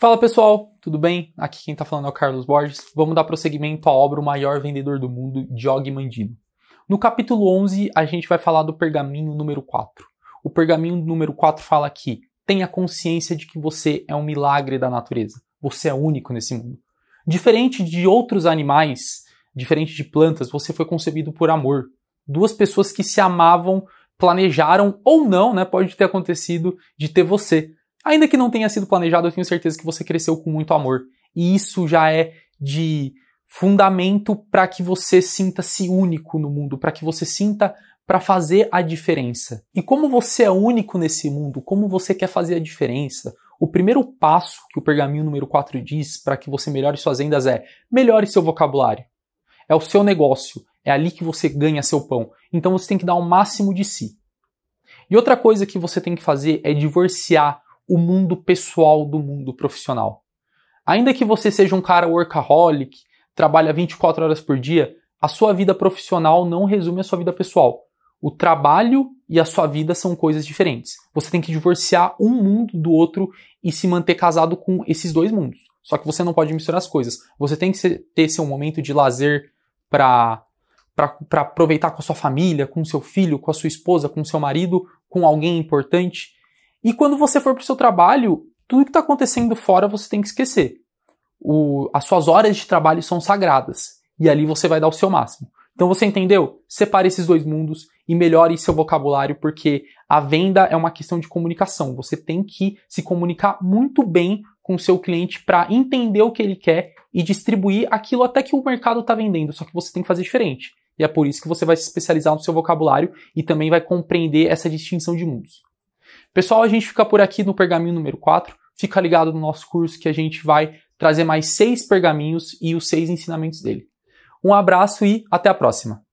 Fala pessoal, tudo bem? Aqui quem está falando é o Carlos Borges. Vamos dar prosseguimento à obra O Maior Vendedor do Mundo, Og Mandino. No capítulo 11, a gente vai falar do pergaminho número 4. O pergaminho número 4 fala que tenha consciência de que você é um milagre da natureza. Você é único nesse mundo. Diferente de outros animais, diferente de plantas, você foi concebido por amor. Duas pessoas que se amavam planejaram ou não, né? Pode ter acontecido de ter você Ainda que não tenha sido planejado, eu tenho certeza que você cresceu com muito amor. E isso já é de fundamento para que você sinta-se único no mundo, para que você sinta para fazer a diferença. E como você é único nesse mundo, como você quer fazer a diferença, o primeiro passo que o pergaminho número 4 diz para que você melhore suas vendas é melhore seu vocabulário. É o seu negócio, é ali que você ganha seu pão. Então você tem que dar o máximo de si. E outra coisa que você tem que fazer é divorciar o mundo pessoal do mundo profissional. Ainda que você seja um cara workaholic, trabalha 24 horas por dia, a sua vida profissional não resume a sua vida pessoal. O trabalho e a sua vida são coisas diferentes. Você tem que divorciar um mundo do outro e se manter casado com esses dois mundos. Só que você não pode misturar as coisas. Você tem que ter seu momento de lazer para aproveitar com a sua família, com seu filho, com a sua esposa, com seu marido, com alguém importante. E quando você for para o seu trabalho, tudo que está acontecendo fora você tem que esquecer. O, as suas horas de trabalho são sagradas. E ali você vai dar o seu máximo. Então você entendeu? Separe esses dois mundos e melhore seu vocabulário, porque a venda é uma questão de comunicação. Você tem que se comunicar muito bem com o seu cliente para entender o que ele quer e distribuir aquilo até que o mercado está vendendo, só que você tem que fazer diferente. E é por isso que você vai se especializar no seu vocabulário e também vai compreender essa distinção de mundos. Pessoal, a gente fica por aqui no pergaminho número 4. Fica ligado no nosso curso que a gente vai trazer mais seis pergaminhos e os seis ensinamentos dele. Um abraço e até a próxima!